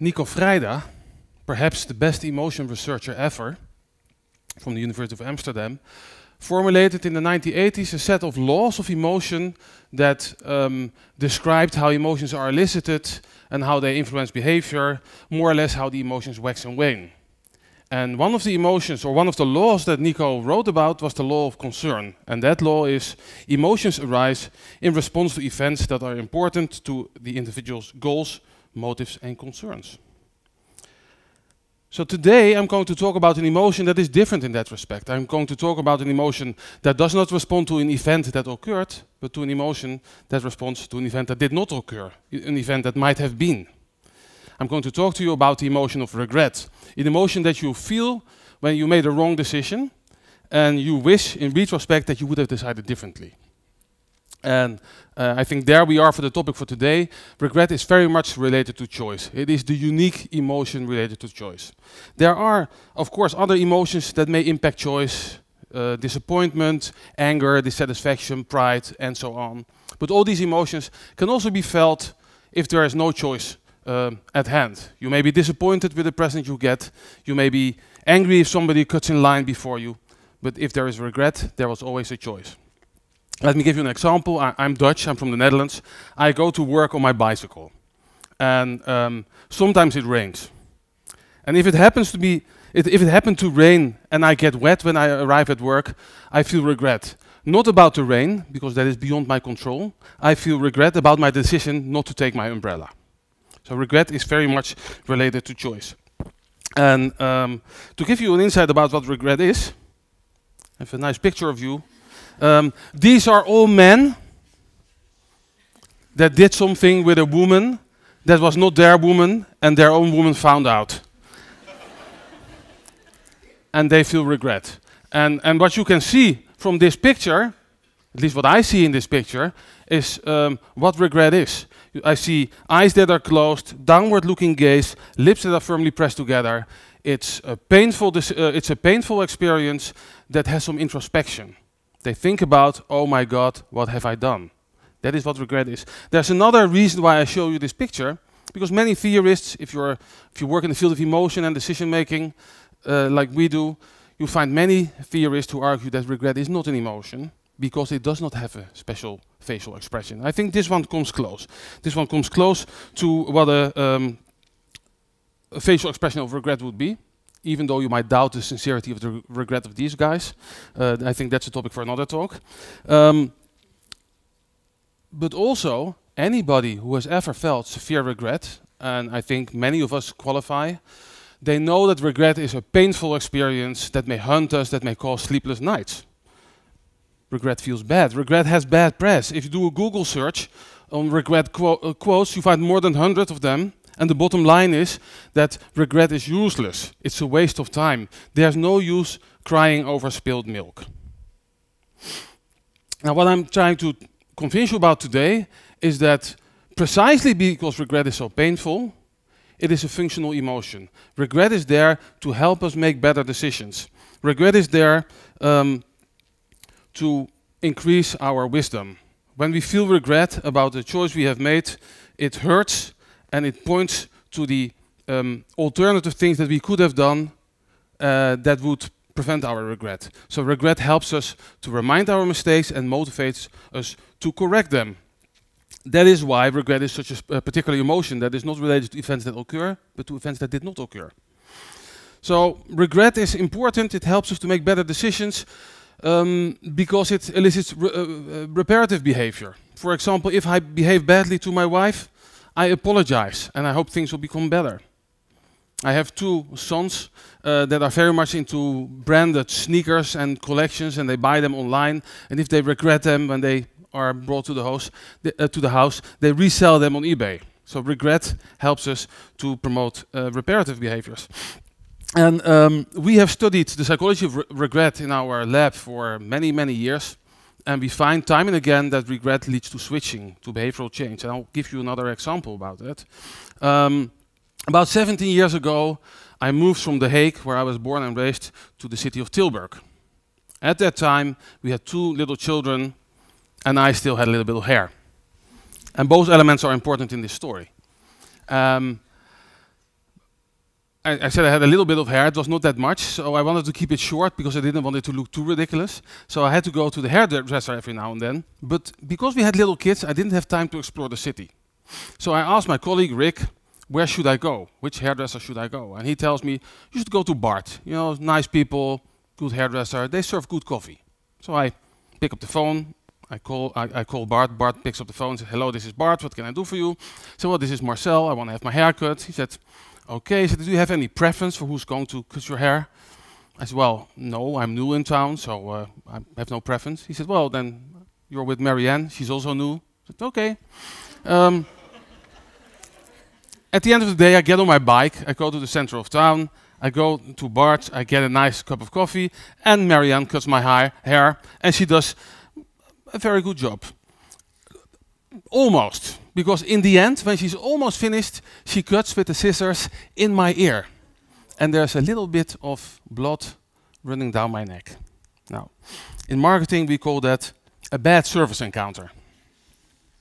Nico Freida, perhaps the best emotion researcher ever from the University of Amsterdam, formulated in the 1980s a set of laws of emotion that um, described how emotions are elicited and how they influence behavior, more or less how the emotions wax and wane. And one of the emotions, or one of the laws that Nico wrote about, was the law of concern. And that law is emotions arise in response to events that are important to the individual's goals, motives and concerns. So today I'm going to talk about an emotion that is different in that respect. I'm going to talk about an emotion that does not respond to an event that occurred, but to an emotion that responds to an event that did not occur, an event that might have been. I'm going to talk to you about the emotion of regret, an emotion that you feel when you made a wrong decision and you wish in retrospect that you would have decided differently. And uh, I think there we are for the topic for today. Regret is very much related to choice. It is the unique emotion related to choice. There are, of course, other emotions that may impact choice. Uh, disappointment, anger, dissatisfaction, pride, and so on. But all these emotions can also be felt if there is no choice um, at hand. You may be disappointed with the present you get. You may be angry if somebody cuts in line before you. But if there is regret, there was always a choice. Let me give you an example. I, am Dutch, I'm from the Netherlands. I go to work on my bicycle. And um, sometimes it rains. And if it happens to be, it, if it happened to rain and I get wet when I arrive at work, I feel regret. Not about the rain, because that is beyond my control. I feel regret about my decision not to take my umbrella. So regret is very much related to choice. And um, to give you an insight about what regret is, I have a nice picture of you um, these are all men that did something with a woman that was not their woman and their own woman found out. and they feel regret. And, and what you can see from this picture, at least what I see in this picture, is um, what regret is. I see eyes that are closed, downward looking gaze, lips that are firmly pressed together. It's a painful, uh, it's a painful experience that has some introspection. They think about, oh my God, what have I done? That is what regret is. There's another reason why I show you this picture, because many theorists, if, you're, if you work in the field of emotion and decision making, uh, like we do, you find many theorists who argue that regret is not an emotion because it does not have a special facial expression. I think this one comes close. This one comes close to what a, um, a facial expression of regret would be even though you might doubt the sincerity of the regret of these guys, uh, I think that's a topic for another talk. Um, but also, anybody who has ever felt severe regret, and I think many of us qualify, they know that regret is a painful experience that may haunt us, that may cause sleepless nights. Regret feels bad. Regret has bad press. If you do a Google search on regret quo uh, quotes, you find more than 100 of them and the bottom line is that regret is useless. It's a waste of time. There's no use crying over spilled milk. Now, what I'm trying to convince you about today is that precisely because regret is so painful, it is a functional emotion. Regret is there to help us make better decisions. Regret is there um, to increase our wisdom. When we feel regret about the choice we have made, it hurts, and it points to the um, alternative things that we could have done uh, that would prevent our regret. So regret helps us to remind our mistakes and motivates us to correct them. That is why regret is such a, particular emotion that is not related to events that occur, but to events that did not occur. So regret is important. It helps us to make better decisions um, because it elicits re uh, uh reparative behavior. For example, if I behave badly to my wife, I apologize and I hope things will become better. I have two sons uh, that are very much into branded sneakers and collections, and they buy them online. And if they regret them when they are brought to the house, they, uh, to the house, they resell them on eBay. So regret helps us to promote uh, reparative behaviors. And um, we have studied the psychology of re regret in our lab for many, many years. And we find time and again that regret leads to switching, to behavioral change. And I'll give you another example about that. Um, about 17 years ago, I moved from The Hague, where I was born and raised, to the city of Tilburg. At that time, we had two little children, and I still had a little bit of hair. And both elements are important in this story. Um, I, I, said I had a little bit of hair. It was not that much, so I wanted to keep it short because I didn't want it to look too ridiculous. So I had to go to the hairdresser every now and then. But because we had little kids, I didn't have time to explore the city. So I asked my colleague Rick, where should I go? Which hairdresser should I go? And he tells me, you should go to Bart. You know, nice people, good hairdresser. They serve good coffee. So I pick up the phone. I call, I, I call Bart. Bart picks up the phone and says, hello, this is Bart. What can I do for you? So, well, this is Marcel. I want to have my hair cut. He said, Okay, so do you have any preference for who's going to cut your hair? I said, well, no, I'm new in town, so uh, I have no preference. He said, well, then you're with Marianne. She's also new. I said, okay. Um, at the end of the day, I get on my bike. I go to the center of town. I go to Bart's. I get a nice cup of coffee. And Marianne cuts my hi hair. And she does a very good job. Almost because in the end, when she's almost finished, she cuts with the scissors in my ear. And there's a little bit of blood running down my neck. Now, in marketing, we call that a bad service encounter.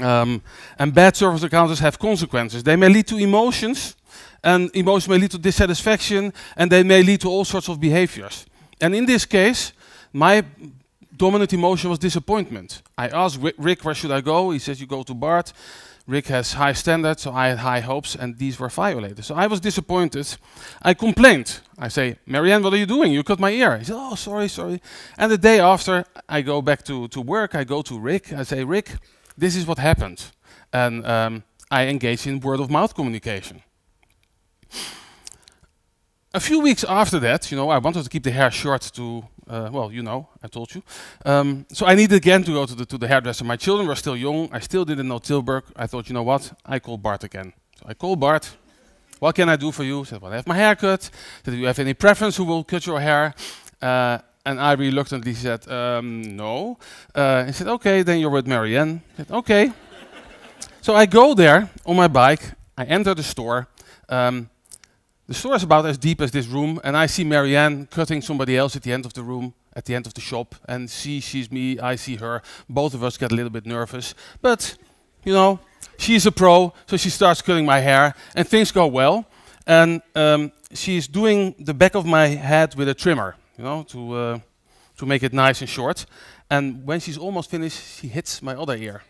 Um, and bad service encounters have consequences. They may lead to emotions, and emotions may lead to dissatisfaction, and they may lead to all sorts of behaviors. And in this case, my dominant emotion was disappointment. I asked Rick, where should I go? He says, you go to Bart. Rick has high standards, so I had high hopes, and these were violated. So I was disappointed. I complained. I say, Marianne, what are you doing? You cut my ear. He said, oh, sorry, sorry. And the day after, I go back to, to work. I go to Rick. I say, Rick, this is what happened. And um, I engage in word-of-mouth communication. A few weeks after that, you know, I wanted to keep the hair short to uh, well, you know, I told you. Um, so I needed again to go to the, to the hairdresser. My children were still young. I still didn't know Tilburg. I thought, you know what? I call Bart again. So I call Bart. What can I do for you? He said, well, I have my hair cut. do you have any preference who will cut your hair? Uh, and I reluctantly said, um, no. Uh, he said, okay, then you're with Marianne. I said, okay. so I go there on my bike. I enter the store. Um, the store is about as deep as this room, and I see Marianne cutting somebody else at the end of the room, at the end of the shop, and she sees me, I see her. Both of us get a little bit nervous, but you know, she's a pro, so she starts cutting my hair, and things go well. And um, she's doing the back of my head with a trimmer, you know, to, uh, to make it nice and short. And when she's almost finished, she hits my other ear.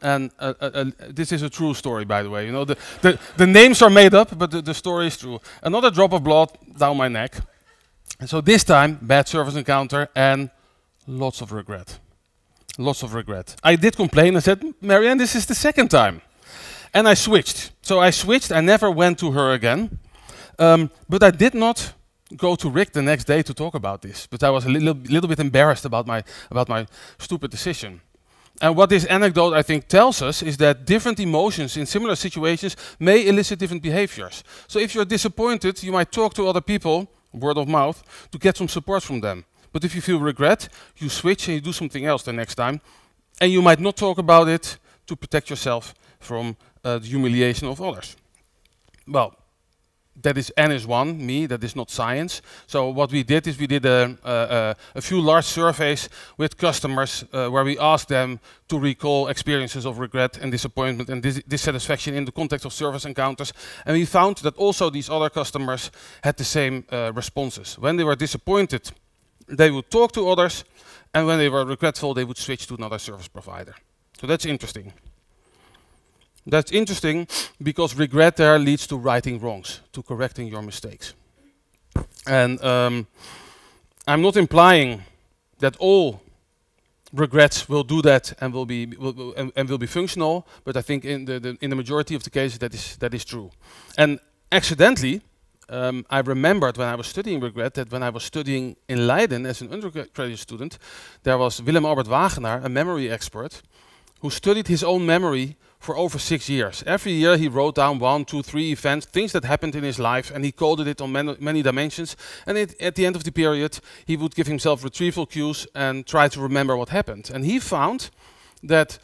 And uh, uh, uh, this is a true story, by the way. You know, the, the, the names are made up, but the, the story is true. Another drop of blood down my neck. And so this time, bad service encounter and lots of regret. Lots of regret. I did complain. I said, Marianne, this is the second time. And I switched. So I switched. I never went to her again. Um, but I did not go to Rick the next day to talk about this. But I was a little, little bit embarrassed about my, about my stupid decision. And what this anecdote, I think, tells us is that different emotions in similar situations may elicit different behaviors. So if you're disappointed, you might talk to other people, word of mouth, to get some support from them. But if you feel regret, you switch and you do something else the next time. And you might not talk about it to protect yourself from uh, the humiliation of others. Well, that is N is one, me, that is not science. So what we did is we did a, a, a few large surveys with customers uh, where we asked them to recall experiences of regret and disappointment and dis dissatisfaction in the context of service encounters. And we found that also these other customers had the same uh, responses. When they were disappointed, they would talk to others, and when they were regretful, they would switch to another service provider. So that's interesting. That's interesting because regret there leads to righting wrongs, to correcting your mistakes. And um, I'm not implying that all regrets will do that and will be will, will, and, and, will be functional, but I think in the, the, in the majority of the cases that is that is true. And accidentally, um, I remembered when I was studying regret that when I was studying in Leiden as an undergraduate student, there was Willem Albert Wagenaar, a memory expert, who studied his own memory for over six years. Every year he wrote down one, two, three events, things that happened in his life, and he coded it on man many dimensions. And it, at the end of the period, he would give himself retrieval cues and try to remember what happened. And he found that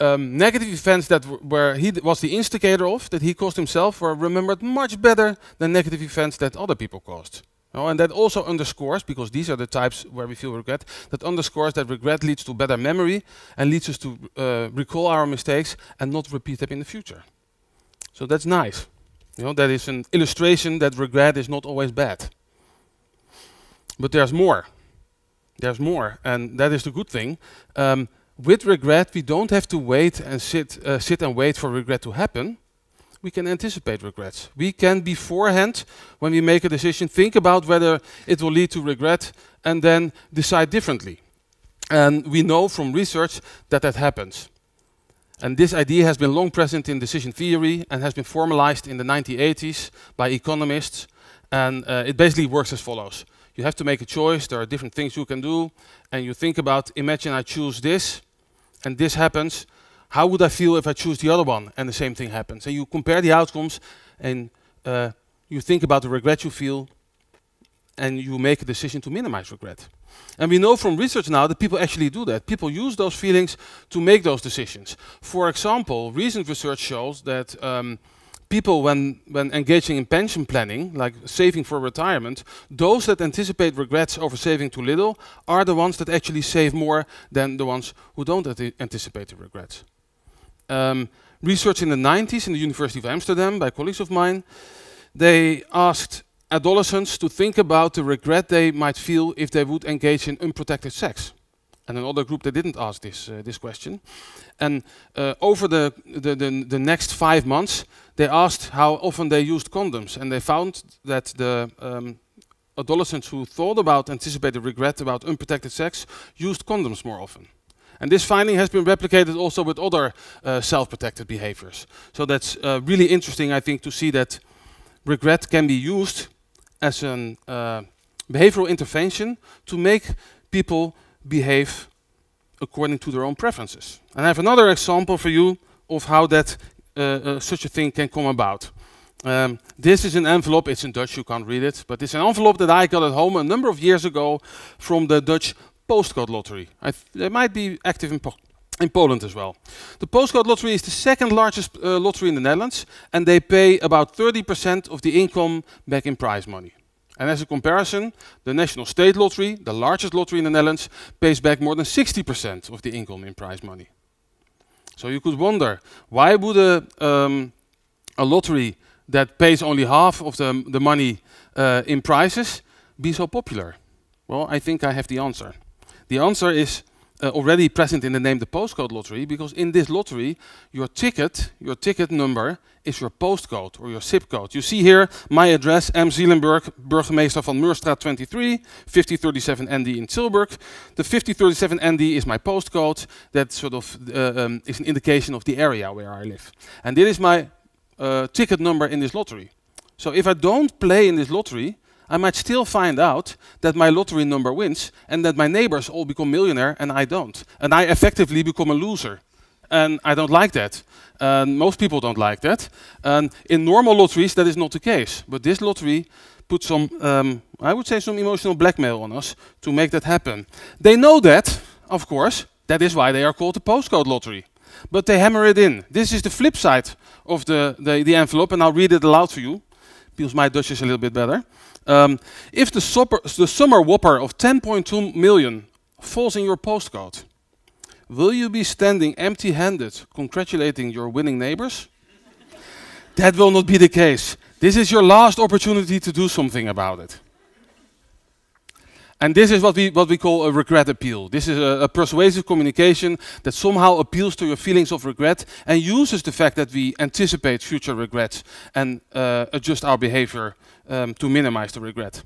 um, negative events that where he was the instigator of, that he caused himself, were remembered much better than negative events that other people caused. Oh, and that also underscores, because these are the types where we feel regret, that underscores that regret leads to better memory and leads us to uh, recall our mistakes and not repeat them in the future. So that's nice. You know, that is an illustration that regret is not always bad. But there's more. There's more, and that is the good thing. Um, with regret, we don't have to wait and sit, uh, sit and wait for regret to happen we can anticipate regrets. We can beforehand, when we make a decision, think about whether it will lead to regret and then decide differently. And we know from research that that happens. And this idea has been long present in decision theory and has been formalized in the 1980s by economists. And uh, it basically works as follows. You have to make a choice, there are different things you can do, and you think about, imagine I choose this, and this happens, how would I feel if I choose the other one? And the same thing happens. And you compare the outcomes and uh, you think about the regret you feel and you make a decision to minimize regret. And we know from research now that people actually do that. People use those feelings to make those decisions. For example, recent research shows that um, people, when, when engaging in pension planning, like saving for retirement, those that anticipate regrets over saving too little are the ones that actually save more than the ones who don't anticipate the regrets um, research in the 90s in the University of Amsterdam by colleagues of mine. They asked adolescents to think about the regret they might feel if they would engage in unprotected sex. And another group that didn't ask this, uh, this question. And uh, over the, the, the, the, next five months, they asked how often they used condoms. And they found that the um, adolescents who thought about anticipated regret about unprotected sex used condoms more often. And this finding has been replicated also with other uh, self-protected behaviors. So that's uh, really interesting, I think, to see that regret can be used as a uh, behavioral intervention to make people behave according to their own preferences. And I have another example for you of how that uh, uh, such a thing can come about. Um, this is an envelope, it's in Dutch, you can't read it, but it's an envelope that I got at home a number of years ago from the Dutch postcode lottery. they might be active in, po in, Poland as well. The postcode lottery is the second largest uh, lottery in the Netherlands, and they pay about 30% of the income back in prize money. And as a comparison, the National State Lottery, the largest lottery in the Netherlands, pays back more than 60% of the income in prize money. So you could wonder, why would a, um, a lottery that pays only half of the, the money uh, in prizes be so popular? Well, I think I have the answer. The answer is uh, already present in the name the postcode lottery because in this lottery your ticket your ticket number is your postcode or your zip code you see here my address M Zielenburg burgemeester van Meurstraat 23 5037 ND in Tilburg the 5037 ND is my postcode that sort of uh, um, is an indication of the area where I live and this is my uh, ticket number in this lottery so if I don't play in this lottery I might still find out that my lottery number wins and that my neighbors all become millionaire and I don't. And I effectively become a loser. And I don't like that. And most people don't like that. And in normal lotteries, that is not the case. But this lottery put some, um, I would say, some emotional blackmail on us to make that happen. They know that, of course. That is why they are called the postcode lottery. But they hammer it in. This is the flip side of the, the, the envelope, and I'll read it aloud for you because my Dutch is a little bit better. Um, if the, super, the summer whopper of 10.2 million falls in your postcode, will you be standing empty handed congratulating your winning neighbors? that will not be the case. This is your last opportunity to do something about it. And this is what we, what we call a regret appeal. This is a, a, persuasive communication that somehow appeals to your feelings of regret and uses the fact that we anticipate future regrets and uh, adjust our behavior um, to minimize the regret.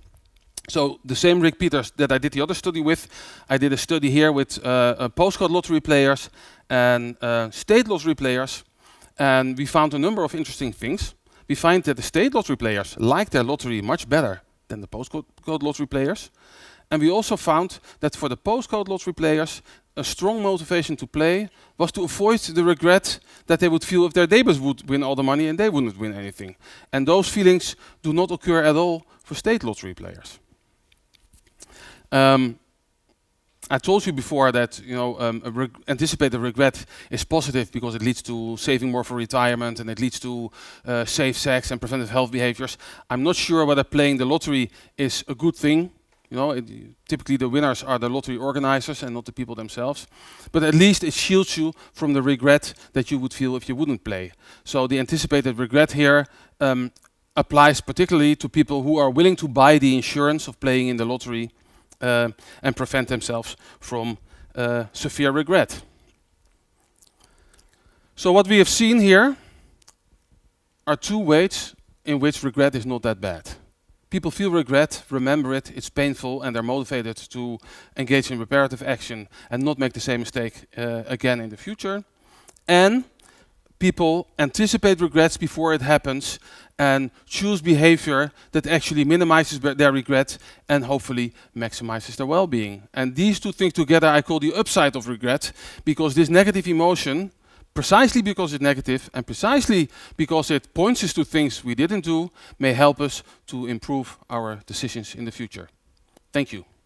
So the same Rick Peters that I did the other study with, I did a study here with uh, uh, postcode lottery players and uh, state lottery players. And we found a number of interesting things. We find that the state lottery players like their lottery much better than the postcode lottery players. And we also found that for the postcode lottery players, a strong motivation to play was to avoid the regret that they would feel if their neighbors would win all the money and they wouldn't win anything. And those feelings do not occur at all for state lottery players. Um, I told you before that you know um, reg anticipated regret is positive because it leads to saving more for retirement and it leads to uh, safe sex and preventive health behaviors. I'm not sure whether playing the lottery is a good thing you know, it, typically the winners are the lottery organizers and not the people themselves. But at least it shields you from the regret that you would feel if you wouldn't play. So the anticipated regret here um, applies particularly to people who are willing to buy the insurance of playing in the lottery uh, and prevent themselves from uh, severe regret. So what we have seen here are two ways in which regret is not that bad. People feel regret, remember it, it's painful, and they're motivated to engage in reparative action and not make the same mistake uh, again in the future. And people anticipate regrets before it happens and choose behavior that actually minimizes their regret and hopefully maximizes their well-being. And these two things together I call the upside of regret because this negative emotion precisely because it's negative and precisely because it points us to things we didn't do, may help us to improve our decisions in the future. Thank you.